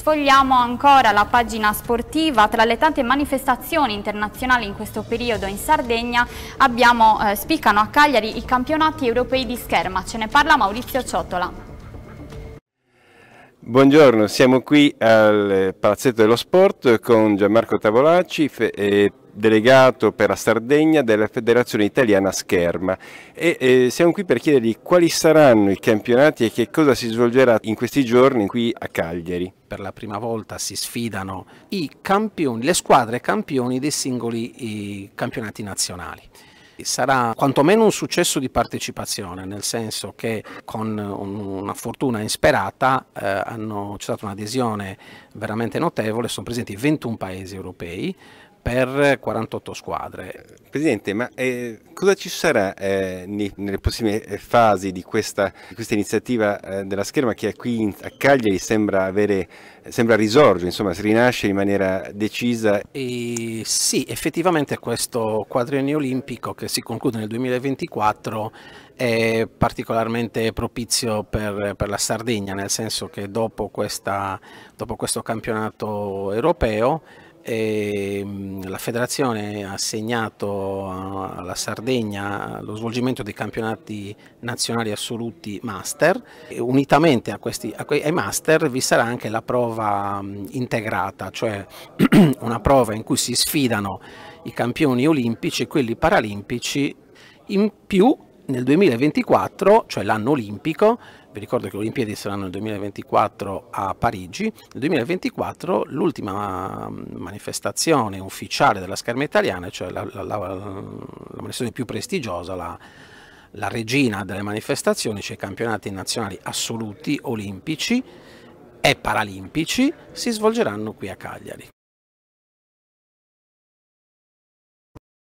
Sfogliamo ancora la pagina sportiva, tra le tante manifestazioni internazionali in questo periodo in Sardegna abbiamo, eh, spiccano a Cagliari i campionati europei di scherma, ce ne parla Maurizio Ciotola. Buongiorno, siamo qui al Palazzetto dello Sport con Gianmarco Tavolacci, eh, delegato per la Sardegna della Federazione Italiana Scherma e eh, siamo qui per chiedergli quali saranno i campionati e che cosa si svolgerà in questi giorni qui a Cagliari. Per la prima volta si sfidano campioni, le squadre campioni dei singoli campionati nazionali sarà quantomeno un successo di partecipazione, nel senso che con una fortuna insperata eh, hanno, c'è stata un'adesione veramente notevole, sono presenti 21 paesi europei, per 48 squadre. Presidente, ma eh, cosa ci sarà eh, nei, nelle prossime eh, fasi di questa, di questa iniziativa eh, della scherma che qui in, a Cagliari sembra, avere, sembra risorgere, insomma, si rinasce in maniera decisa? E sì, effettivamente questo quadriennio olimpico che si conclude nel 2024 è particolarmente propizio per, per la Sardegna, nel senso che dopo, questa, dopo questo campionato europeo e ehm, la federazione ha assegnato alla Sardegna lo svolgimento dei campionati nazionali assoluti master unitamente a questi, a ai master vi sarà anche la prova integrata cioè una prova in cui si sfidano i campioni olimpici e quelli paralimpici in più nel 2024, cioè l'anno olimpico, vi ricordo che le Olimpiadi saranno nel 2024 a Parigi, nel 2024 l'ultima mm, manifestazione ufficiale della scherma italiana, cioè la, la, la, la manifestazione più prestigiosa, la, la regina delle manifestazioni, cioè i campionati nazionali assoluti olimpici e paralimpici, si svolgeranno qui a Cagliari.